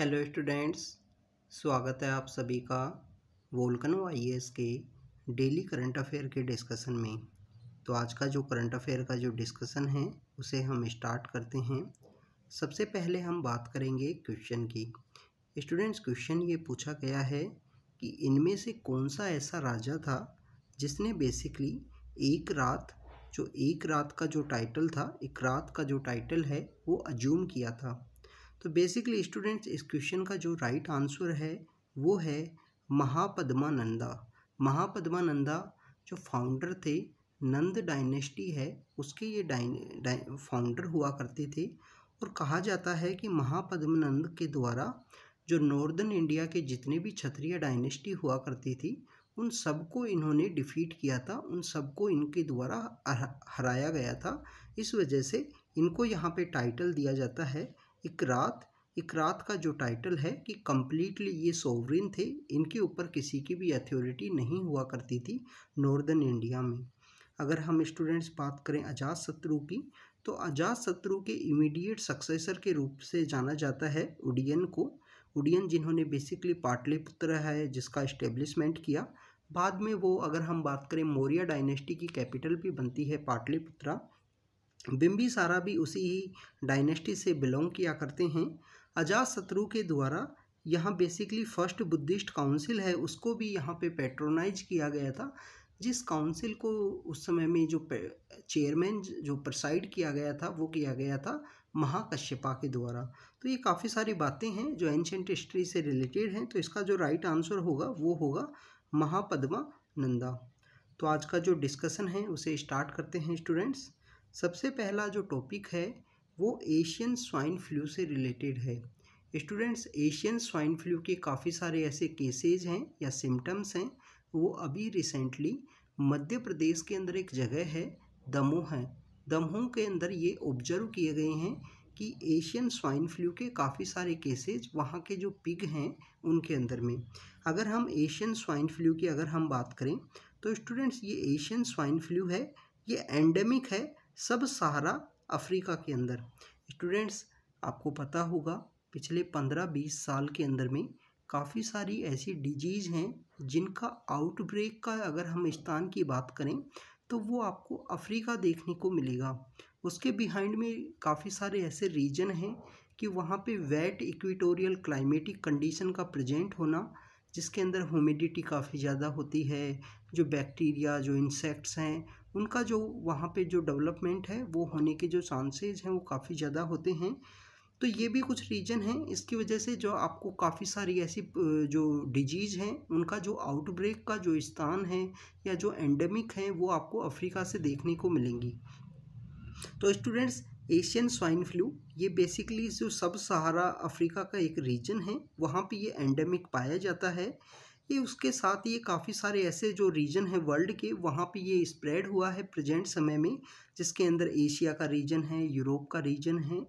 hello students स्वागत है आप सभी का वोल्कनो आई के डेली करंट अफेयर के डिस्कशन में तो आज का जो करंट अफेयर का जो डिस्कशन है उसे हम स्टार्ट करते हैं सबसे पहले हम बात करेंगे क्वेश्चन की स्टूडेंट्स क्वेश्चन ये पूछा गया है कि इनमें से कौन सा ऐसा राजा था जिसने बेसिकली एक रात जो एक रात का जो टाइटल था एक रात का जो टाइटल है वो अज्यूम किया था तो बेसिकली स्टूडेंट्स इस क्वेश्चन का जो राइट आंसर है वो है महापद्मानंदा महापद्मानंदा जो फाउंडर थे नंद डायनेस्टी है उसके ये डाइन फाउंडर हुआ करते थे और कहा जाता है कि नंद के द्वारा जो नॉर्दर्न इंडिया के जितने भी क्षत्रिय डायनेस्टी हुआ करती थी उन सबको इन्होंने डिफीट किया था उन सबको इनके द्वारा हराया गया था इस वजह से इनको यहाँ पे टाइटल दिया जाता है इकरात इकरात का जो टाइटल है कि कम्प्लीटली ये सोवरिन थे इनके ऊपर किसी की भी अथॉरिटी नहीं हुआ करती थी नॉर्दर्न इंडिया में अगर हम स्टूडेंट्स बात करें अजात शत्रु की तो अजात शत्रु के इमीडिएट सक्सेसर के रूप से जाना जाता है उडियन को उडियन जिन्होंने बेसिकली पाटलिपुत्र है जिसका इस्टेब्लिशमेंट किया बाद में वो अगर हम बात करें मौर्य डायनेस्टी की कैपिटल भी बनती है पाटलिपुत्रा बिम्बिसारा भी उसी ही डायनेस्टी से बिलोंग किया करते हैं अजात शत्रु के द्वारा यहाँ बेसिकली फर्स्ट बुद्धिस्ट काउंसिल है उसको भी यहाँ पे पेट्रोनाइज किया गया था जिस काउंसिल को उस समय में जो चेयरमैन जो प्रसाइड किया गया था वो किया गया था महाकश्यपा के द्वारा तो ये काफ़ी सारी बातें हैं जो एंशेंट हिस्ट्री से रिलेटेड हैं तो इसका जो राइट आंसर होगा वो होगा महापद्मा नंदा तो आज का जो डिस्कशन है उसे स्टार्ट करते हैं स्टूडेंट्स सबसे पहला जो टॉपिक है वो एशियन स्वाइन फ्लू से रिलेटेड है स्टूडेंट्स एशियन स्वाइन फ्लू के काफ़ी सारे ऐसे केसेज हैं या सिम्टम्स हैं वो अभी रिसेंटली मध्य प्रदेश के अंदर एक जगह है दमोह है दमोह के अंदर ये ऑब्जर्व किए गए हैं कि एशियन स्वाइन फ्लू के काफ़ी सारे केसेज वहाँ के जो पिग हैं उनके अंदर में अगर हम एशियन स्वाइन फ्लू की अगर हम बात करें तो स्टूडेंट्स ये एशियन स्वाइन फ्लू है ये एंडेमिक है सब सहारा अफ्रीका के अंदर स्टूडेंट्स आपको पता होगा पिछले पंद्रह बीस साल के अंदर में काफ़ी सारी ऐसी डिजीज़ हैं जिनका आउटब्रेक का अगर हम स्थान की बात करें तो वो आपको अफ्रीका देखने को मिलेगा उसके बिहाइंड में काफ़ी सारे ऐसे रीजन हैं कि वहाँ पे वेट इक्विटोरियल क्लाइमेटिक कंडीशन का प्रेजेंट होना जिसके अंदर ह्यूमिडिटी काफ़ी ज़्यादा होती है जो बैक्टीरिया जो इंसेक्ट्स हैं उनका जो वहाँ पे जो डेवलपमेंट है वो होने के जो चांसेज हैं वो काफ़ी ज़्यादा होते हैं तो ये भी कुछ रीजन हैं इसकी वजह से जो आपको काफ़ी सारी ऐसी जो डिजीज़ हैं उनका जो आउटब्रेक का जो स्थान है या जो एंडेमिक है वो आपको अफ्रीका से देखने को मिलेंगी तो स्टूडेंट्स एशियन स्वाइन फ्लू ये बेसिकली जो सब सहारा अफ्रीका का एक रीजन है वहाँ पे ये एंडेमिक पाया जाता है ये उसके साथ ये काफ़ी सारे ऐसे जो रीजन है वर्ल्ड के वहाँ पे ये स्प्रेड हुआ है प्रेजेंट समय में जिसके अंदर एशिया का रीजन है यूरोप का रीजन है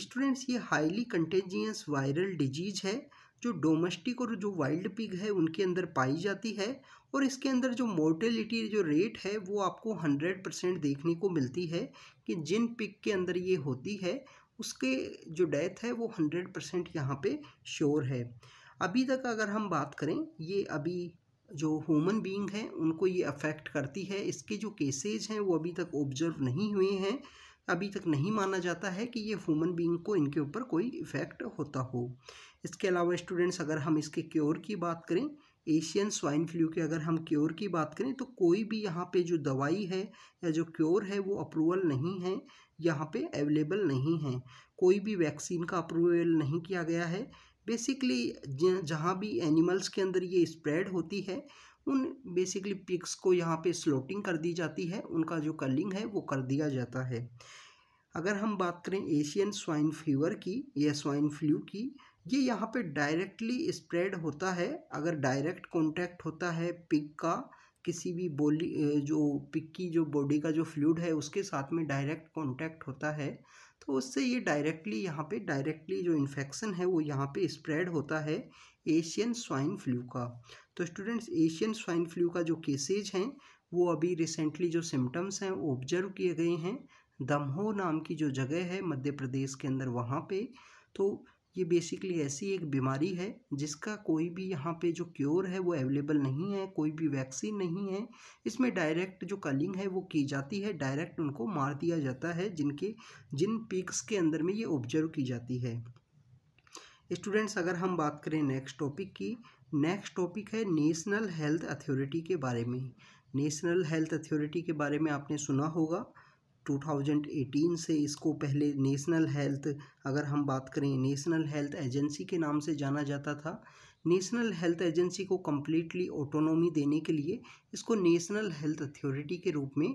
स्टूडेंट्स ये हाईली कंटेजियस वायरल डिजीज़ है जो डोमेस्टिक और जो वाइल्ड पिग है उनके अंदर पाई जाती है और इसके अंदर जो मोर्टेलिटी जो रेट है वो आपको हंड्रेड परसेंट देखने को मिलती है कि जिन पिग के अंदर ये होती है उसके जो डेथ है वो हंड्रेड परसेंट यहाँ पर श्योर है अभी तक अगर हम बात करें ये अभी जो ह्यूमन बीइंग है उनको ये अफेक्ट करती है इसके जो केसेज हैं वो अभी तक ऑब्जर्व नहीं हुए हैं अभी तक नहीं माना जाता है कि ये ह्यूमन बीइंग को इनके ऊपर कोई इफ़ेक्ट होता हो इसके अलावा स्टूडेंट्स अगर हम इसके क्योर की बात करें एशियन स्वाइन फ्लू के अगर हम क्योर की बात करें तो कोई भी यहाँ पे जो दवाई है या जो क्योर है वो अप्रूवल नहीं है यहाँ पे अवेलेबल नहीं है कोई भी वैक्सीन का अप्रूवल नहीं किया गया है बेसिकली जहाँ भी एनिमल्स के अंदर ये स्प्रेड होती है उन बेसिकली पिक्स को यहाँ पे स्लोटिंग कर दी जाती है उनका जो कलिंग है वो कर दिया जाता है अगर हम बात करें एशियन स्वाइन फीवर की या स्वाइन फ्लू की ये यहाँ पे डायरेक्टली स्प्रेड होता है अगर डायरेक्ट कॉन्टैक्ट होता है पिक का किसी भी बोली जो पिक की जो बॉडी का जो फ्लूड है उसके साथ में डायरेक्ट कॉन्टैक्ट होता है तो उससे ये डायरेक्टली यहाँ पे डायरेक्टली जो इन्फेक्शन है वो यहाँ पे स्प्रेड होता है एशियन स्वाइन फ्लू का तो स्टूडेंट्स एशियन स्वाइन फ्लू का जो केसेज हैं वो अभी रिसेंटली जो सिम्टम्स हैं वो ऑब्जर्व किए गए हैं दमहो नाम की जो जगह है मध्य प्रदेश के अंदर वहाँ पे तो ये बेसिकली ऐसी एक बीमारी है जिसका कोई भी यहाँ पे जो क्योर है वो अवेलेबल नहीं है कोई भी वैक्सीन नहीं है इसमें डायरेक्ट जो कलिंग है वो की जाती है डायरेक्ट उनको मार दिया जाता है जिनके जिन पिक्स के अंदर में ये ऑब्जर्व की जाती है स्टूडेंट्स अगर हम बात करें नेक्स्ट टॉपिक की नेक्स्ट टॉपिक है नेशनल हेल्थ अथॉरिटी के बारे में नेशनल हेल्थ अथॉरिटी के बारे में आपने सुना होगा 2018 से इसको पहले नेशनल हेल्थ अगर हम बात करें नेशनल हेल्थ एजेंसी के नाम से जाना जाता था नेशनल हेल्थ एजेंसी को कम्प्लीटली ऑटोनोमी देने के लिए इसको नेशनल हेल्थ अथॉरिटी के रूप में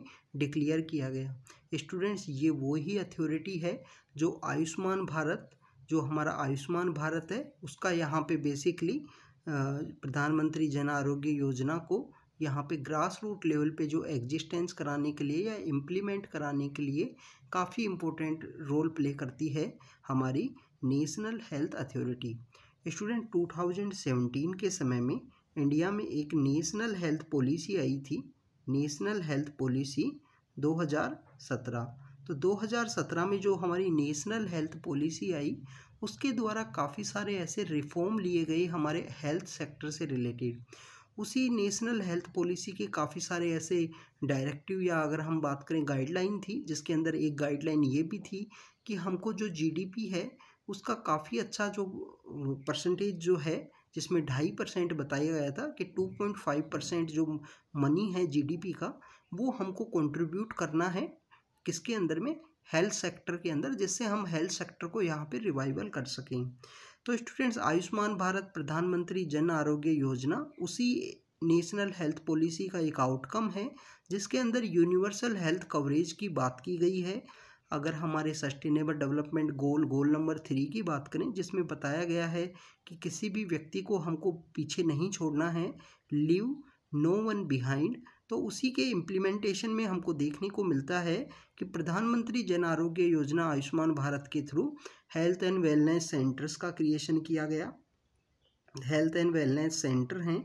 डिक्लेयर किया गया स्टूडेंट्स ये वो ही अथॉरिटी है जो आयुष्मान भारत जो हमारा आयुष्मान भारत है उसका यहाँ पे बेसिकली प्रधानमंत्री जन आरोग्य योजना को यहाँ पे ग्रास रूट लेवल पे जो एग्जिस्टेंस कराने के लिए या इम्प्लीमेंट कराने के लिए काफ़ी इम्पोर्टेंट रोल प्ले करती है हमारी नेशनल हेल्थ अथॉरिटी स्टूडेंट 2017 के समय में इंडिया में एक नेशनल हेल्थ पॉलिसी आई थी नेशनल हेल्थ पॉलिसी 2017 तो 2017 में जो हमारी नेशनल हेल्थ पॉलिसी आई उसके द्वारा काफ़ी सारे ऐसे रिफॉर्म लिए गए हमारे हेल्थ सेक्टर से रिलेटेड उसी नेशनल हेल्थ पॉलिसी के काफ़ी सारे ऐसे डायरेक्टिव या अगर हम बात करें गाइडलाइन थी जिसके अंदर एक गाइडलाइन ये भी थी कि हमको जो जीडीपी है उसका काफ़ी अच्छा जो परसेंटेज जो है जिसमें ढाई परसेंट बताया गया था कि टू पॉइंट फाइव परसेंट जो मनी है जीडीपी का वो हमको कंट्रीब्यूट करना है किसके अंदर में हेल्थ सेक्टर के अंदर जिससे हम हेल्थ सेक्टर को यहाँ पर रिवाइवल कर सकें तो स्टूडेंट्स आयुष्मान भारत प्रधानमंत्री जन आरोग्य योजना उसी नेशनल हेल्थ पॉलिसी का एक आउटकम है जिसके अंदर यूनिवर्सल हेल्थ कवरेज की बात की गई है अगर हमारे sustainable development goal goal number three की बात करें जिसमें बताया गया है कि किसी भी व्यक्ति को हमको पीछे नहीं छोड़ना है लिव नो वन बिहाइंड तो उसी के इम्प्लीमेंटेशन में हमको देखने को मिलता है कि प्रधानमंत्री जन आरोग्य योजना आयुष्मान भारत के through health and wellness centres का क्रिएशन किया गया हेल्थ एंड वेलनेस सेंटर हैं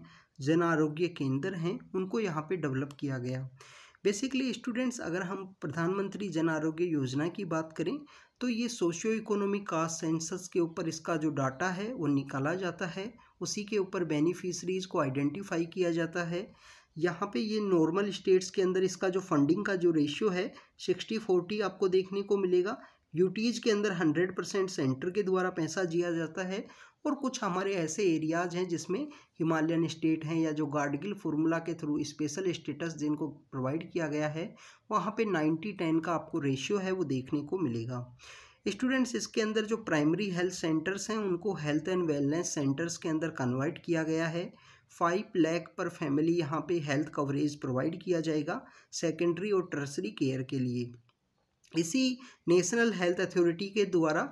जन आरोग्य केंद्र हैं उनको यहाँ पे डेवलप किया गया बेसिकली स्टूडेंट्स अगर हम प्रधानमंत्री जन आरोग्य योजना की बात करें तो ये सोशियो इकोनॉमिक कास्ट सेंसस के ऊपर इसका जो डाटा है वो निकाला जाता है उसी के ऊपर बेनिफिशरीज को आइडेंटिफाई किया जाता है यहाँ पे ये नॉर्मल स्टेट्स के अंदर इसका जो फंडिंग का जो रेशियो है सिक्सटी फोर्टी आपको देखने को मिलेगा यूटीज के अंदर हंड्रेड परसेंट सेंटर के द्वारा पैसा दिया जाता है और कुछ हमारे ऐसे एरियाज हैं जिसमें हिमालयन स्टेट हैं या जो गार्डगिल फार्मूला के थ्रू स्पेशल स्टेटस जिनको प्रोवाइड किया गया है वहाँ पर नाइन्टी टेन का आपको रेशियो है वो देखने को मिलेगा स्टूडेंट्स इसके अंदर जो प्राइमरी हेल्थ सेंटर्स हैं उनको हेल्थ एंड वेलनेस सेंटर्स के अंदर कन्वर्ट किया गया है फाइव लैख पर फैमिली यहाँ पे हेल्थ कवरेज प्रोवाइड किया जाएगा सेकेंडरी और टर्सरी केयर के लिए इसी नेशनल हेल्थ अथॉरिटी के द्वारा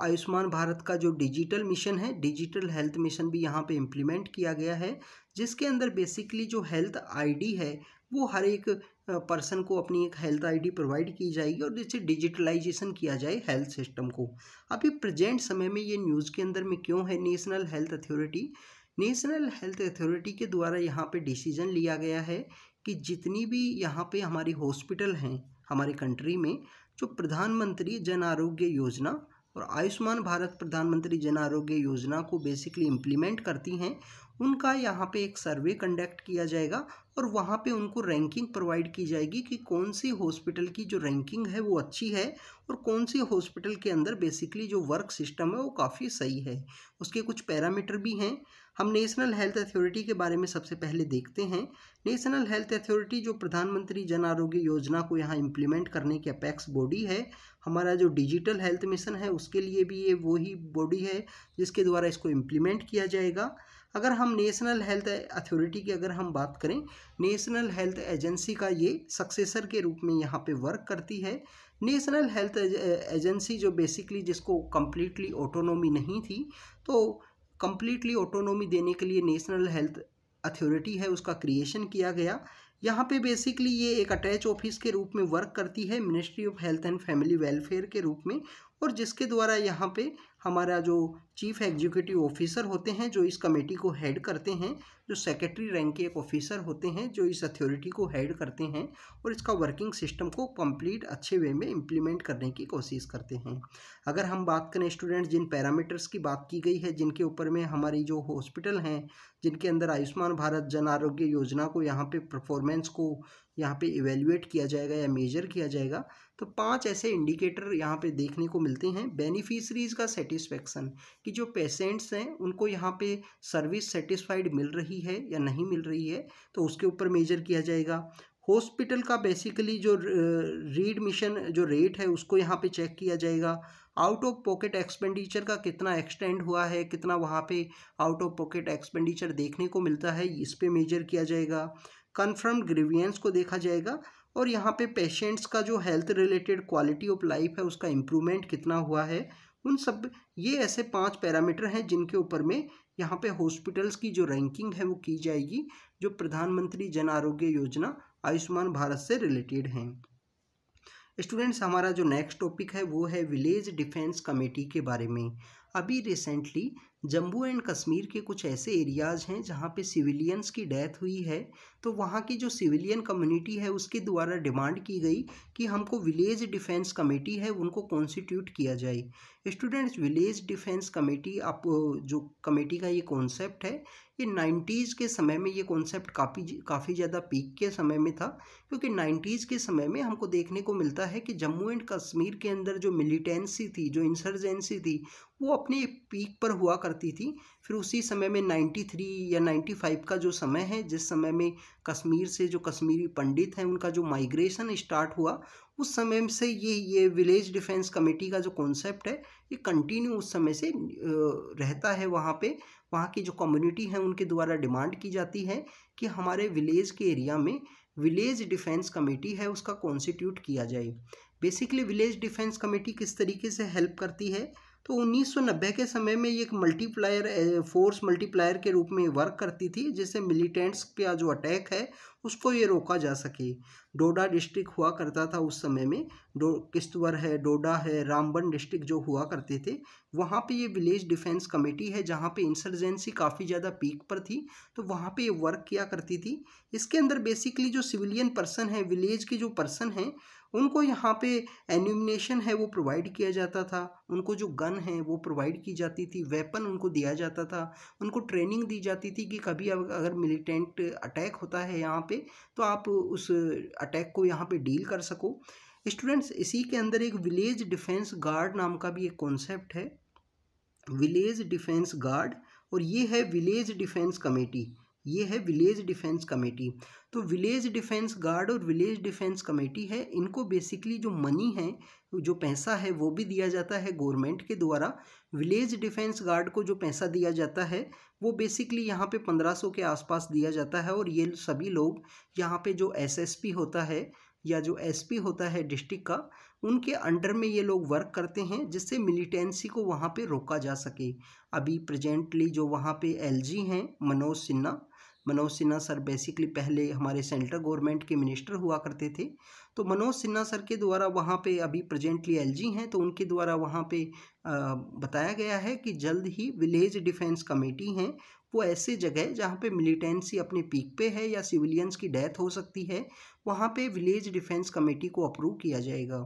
आयुष्मान भारत का जो डिजिटल मिशन है डिजिटल हेल्थ मिशन भी यहाँ पे इम्प्लीमेंट किया गया है जिसके अंदर बेसिकली जो हेल्थ आईडी है वो हर एक पर्सन को अपनी एक हेल्थ आईडी प्रोवाइड की जाएगी और जिससे डिजिटलाइजेशन किया जाए हेल्थ सिस्टम को अभी प्रेजेंट समय में ये न्यूज़ के अंदर में क्यों है national health authority national health authority के द्वारा यहाँ पे डिसीजन लिया गया है कि जितनी भी यहाँ पे हमारी हॉस्पिटल हैं हमारे कंट्री में जो प्रधानमंत्री जन आरोग्य योजना और आयुष्मान भारत प्रधानमंत्री जन आरोग्य योजना को बेसिकली इम्प्लीमेंट करती हैं उनका यहाँ पे एक सर्वे कंडक्ट किया जाएगा और वहाँ पे उनको रैंकिंग प्रोवाइड की जाएगी कि कौन सी हॉस्पिटल की जो रैंकिंग है वो अच्छी है और कौन सी हॉस्पिटल के अंदर बेसिकली जो वर्क सिस्टम है वो काफ़ी सही है उसके कुछ पैरामीटर भी हैं हम नेशनल हेल्थ अथॉरिटी के बारे में सबसे पहले देखते हैं नेशनल हेल्थ अथॉरिटी जो प्रधानमंत्री जन आरोग्य योजना को यहाँ इम्प्लीमेंट करने की अपेक्स बॉडी है हमारा जो डिजिटल हेल्थ मिशन है उसके लिए भी ये वही बॉडी है जिसके द्वारा इसको इम्प्लीमेंट किया जाएगा अगर हम नेशनल हेल्थ अथॉरिटी की अगर हम बात करें नेशनल हेल्थ एजेंसी का ये सक्सेसर के रूप में यहाँ पे वर्क करती है नेशनल हेल्थ एजेंसी जो बेसिकली जिसको कम्प्लीटली ऑटोनोमी नहीं थी तो कम्प्लीटली ऑटोनोमी देने के लिए नेशनल हेल्थ अथॉरिटी है उसका क्रिएशन किया गया यहाँ पे बेसिकली ये एक अटैच ऑफिस के रूप में वर्क करती है ministry of health and family welfare के रूप में और जिसके द्वारा यहाँ पे हमारा जो चीफ एग्जीक्यूटिव ऑफिसर होते हैं जो इस कमेटी को हेड करते हैं जो सेक्रेटरी रैंक के एक ऑफिसर होते हैं जो इस अथॉरिटी को हेड करते हैं और इसका वर्किंग सिस्टम को कंप्लीट अच्छे वे में इम्प्लीमेंट करने की कोशिश करते हैं अगर हम बात करें स्टूडेंट जिन पैरामीटर्स की बात की गई है जिनके ऊपर में हमारी जो हॉस्पिटल हैं जिनके अंदर आयुष्मान भारत जन आरोग्य योजना को यहाँ पर परफॉर्मेंस को यहाँ पर इवेल्युएट किया जाएगा या मेजर किया जाएगा तो पांच ऐसे इंडिकेटर यहाँ पे देखने को मिलते हैं बेनिफिशरीज का सेटिस्फेक्शन कि जो पेशेंट्स हैं उनको यहाँ पे सर्विस सेटिस्फाइड मिल रही है या नहीं मिल रही है तो उसके ऊपर मेजर किया जाएगा हॉस्पिटल का बेसिकली जो रीड मिशन जो रेट है उसको यहाँ पे चेक किया जाएगा आउट ऑफ पॉकेट एक्सपेंडिचर का कितना एक्सटेंड हुआ है कितना वहाँ पे आउट ऑफ पॉकेट एक्सपेंडिचर देखने को मिलता है इस पर मेजर किया जाएगा कन्फर्म ग्रीवियंस को देखा जाएगा और यहाँ पे पेशेंट्स का जो health related quality of life है उसका इम्प्रूवमेंट कितना हुआ है उन सब ये ऐसे पांच पैरामीटर हैं जिनके ऊपर में यहाँ पे हॉस्पिटल्स की जो रैंकिंग है वो की जाएगी जो प्रधानमंत्री जन आरोग्य योजना आयुष्मान भारत से रिलेटेड हैं स्टूडेंट्स हमारा जो नेक्स्ट टॉपिक है वो है विलेज डिफेंस कमेटी के बारे में अभी रिसेंटली जम्मू एंड कश्मीर के कुछ ऐसे एरियाज़ हैं जहाँ पे सिविलियंस की डेथ हुई है तो वहाँ की जो सिविलियन कम्युनिटी है उसके द्वारा डिमांड की गई कि हमको विलेज डिफेंस कमेटी है उनको कॉन्स्टिट्यूट किया जाए स्टूडेंट्स विलेज डिफेंस कमेटी आप जो कमेटी का ये कॉन्सेप्ट है ये नाइन्टीज़ के समय में ये कॉन्सेप्ट काफ़ी काफ़ी ज़्यादा पीक के समय में था क्योंकि नाइन्टीज़ के समय में हमको देखने को मिलता है कि जम्मू एंड कश्मीर के अंदर जो मिलिटेंसी थी जो इंसर्जेंसी थी वो अपने पीक पर हुआ कर करती थी फिर उसी समय में 93 या 95 का जो समय है जिस समय में कश्मीर से जो कश्मीरी पंडित हैं उनका जो माइग्रेशन स्टार्ट हुआ उस समय से ये ये विलेज डिफेंस कमेटी का जो कॉन्सेप्ट है ये कंटिन्यू उस समय से रहता है वहाँ पे वहाँ की जो कम्युनिटी है उनके द्वारा डिमांड की जाती है कि हमारे विलेज के एरिया में विलेज डिफेंस कमेटी है उसका कॉन्स्टिट्यूट किया जाए बेसिकली विलेज डिफेंस कमेटी किस तरीके से हेल्प करती है तो 1990 के समय में ये एक मल्टीप्लायर फोर्स मल्टीप्लायर के रूप में वर्क करती थी जिससे मिलिटेंट्स का जो अटैक है उसको ये रोका जा सके डोडा डिस्ट्रिक्ट हुआ करता था उस समय में डो किश्तवर है डोडा है रामबन डिस्ट्रिक्ट जो हुआ करते थे वहाँ पे ये विलेज डिफेंस कमेटी है जहाँ पे इंसर्जेंसी काफ़ी ज़्यादा पीक पर थी तो वहाँ पे ये वर्क किया करती थी इसके अंदर बेसिकली जो सिविलियन पर्सन है विलेज के जो पर्सन हैं उनको यहाँ पे एन्यूमिनेशन है वो प्रोवाइड किया जाता था उनको जो गन है वो प्रोवाइड की जाती थी वेपन उनको दिया जाता था उनको ट्रेनिंग दी जाती थी कि कभी अगर मिलिटेंट अटैक होता है यहाँ पे तो आप उस अटैक को यहाँ पे डील कर सको स्टूडेंट्स इसी के अंदर एक विलेज डिफेंस गार्ड नाम का भी एक कॉन्सेप्ट है विलेज डिफेंस गार्ड और ये है विलेज डिफेंस कमेटी ये है विलेज डिफेंस कमेटी तो विलेज डिफेंस गार्ड और विलेज डिफेंस कमेटी है इनको बेसिकली जो मनी है जो पैसा है वो भी दिया जाता है गवर्नमेंट के द्वारा विलेज डिफेंस गार्ड को जो पैसा दिया जाता है वो बेसिकली यहाँ पे पंद्रह सौ के आसपास दिया जाता है और ये सभी लोग यहाँ पे जो एसएसपी होता है या जो एसपी होता है डिस्ट्रिक्ट का उनके अंडर में ये लोग वर्क करते हैं जिससे मिलिटेंसी को वहाँ पे रोका जा सके अभी प्रेजेंटली जो वहाँ पे एलजी हैं मनोज सिन्हा मनोज सिन्हा सर बेसिकली पहले हमारे सेंट्रल गवर्नमेंट के मिनिस्टर हुआ करते थे तो मनोज सिन्हा सर के द्वारा वहाँ पे अभी प्रेजेंटली एलजी हैं तो उनके द्वारा वहाँ पे बताया गया है कि जल्द ही विलेज डिफेंस कमेटी हैं वो ऐसे जगह जहाँ पे मिलिटेंसी अपने पीक पे है या सिविलियंस की डेथ हो सकती है वहाँ पे विलेज डिफेंस कमेटी को अप्रूव किया जाएगा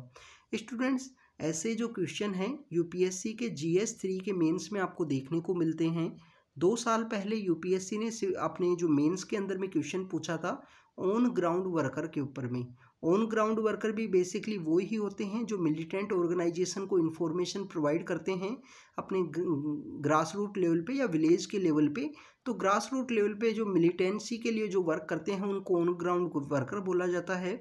स्टूडेंट्स ऐसे जो क्वेश्चन हैं यूपीएससी के जीएस थ्री के मेंस में आपको देखने को मिलते हैं दो साल पहले यूपीएससी ने अपने जो मेंस के अंदर में क्वेश्चन पूछा था ऑन ग्राउंड वर्कर के ऊपर में ऑन ग्राउंड वर्कर भी बेसिकली वो ही होते हैं जो मिलिटेंट ऑर्गेनाइजेशन को इन्फॉर्मेशन प्रोवाइड करते हैं अपने ग्रास रूट लेवल पे या विलेज के लेवल पे तो ग्रास रूट लेवल पे जो मिलिटेंसी के लिए जो वर्क करते हैं उनको ऑन ग्राउंड वर्कर बोला जाता है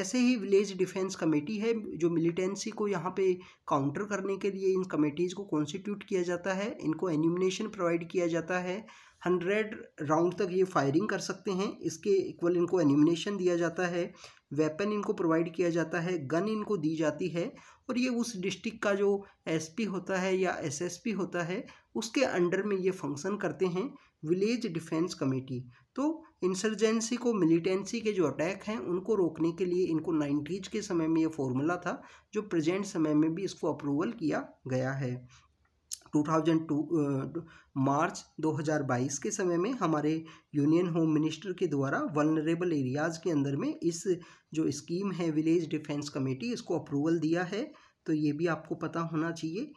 ऐसे ही विलेज डिफेंस कमेटी है जो मिलिटेंसी को यहाँ पे काउंटर करने के लिए इन कमेटीज़ को कॉन्स्टिट्यूट किया जाता है इनको एनिमिनेशन प्रोवाइड किया जाता है हंड्रेड राउंड तक ये फायरिंग कर सकते हैं इसके इक्वल इनको एनिमिनेशन दिया जाता है वेपन इनको प्रोवाइड किया जाता है गन इनको दी जाती है और ये उस डिस्ट्रिक्ट का जो एसपी होता है या एसएसपी होता है उसके अंडर में ये फंक्शन करते हैं विलेज डिफेंस कमेटी तो इंसर्जेंसी को मिलिटेंसी के जो अटैक हैं उनको रोकने के लिए इनको नाइन्टीज के समय में ये फॉर्मूला था जो प्रेजेंट समय में भी इसको अप्रूवल किया गया है 2002 uh, मार्च 2022 के समय में हमारे यूनियन होम मिनिस्टर के द्वारा वनरेबल एरियाज़ के अंदर में इस जो स्कीम है विलेज डिफेंस कमेटी इसको अप्रूवल दिया है तो ये भी आपको पता होना चाहिए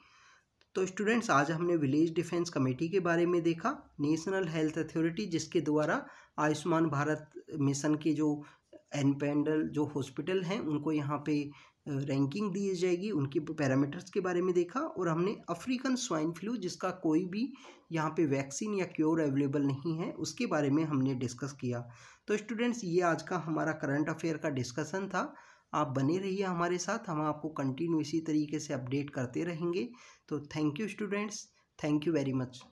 तो स्टूडेंट्स आज हमने विलेज डिफेंस कमेटी के बारे में देखा नेशनल हेल्थ अथॉरिटी जिसके द्वारा आयुष्मान भारत मिशन के जो एनपेंडल जो हॉस्पिटल हैं उनको यहाँ पे रैंकिंग दी जाएगी उनके पैरामीटर्स के बारे में देखा और हमने अफ्रीकन स्वाइन फ्लू जिसका कोई भी यहाँ पे वैक्सीन या क्योर अवेलेबल नहीं है उसके बारे में हमने डिस्कस किया तो स्टूडेंट्स ये आज का हमारा करंट अफेयर का डिस्कशन था आप बने रहिए हमारे साथ हम आपको कंटिन्यू इसी तरीके से अपडेट करते रहेंगे तो thank you students thank you very much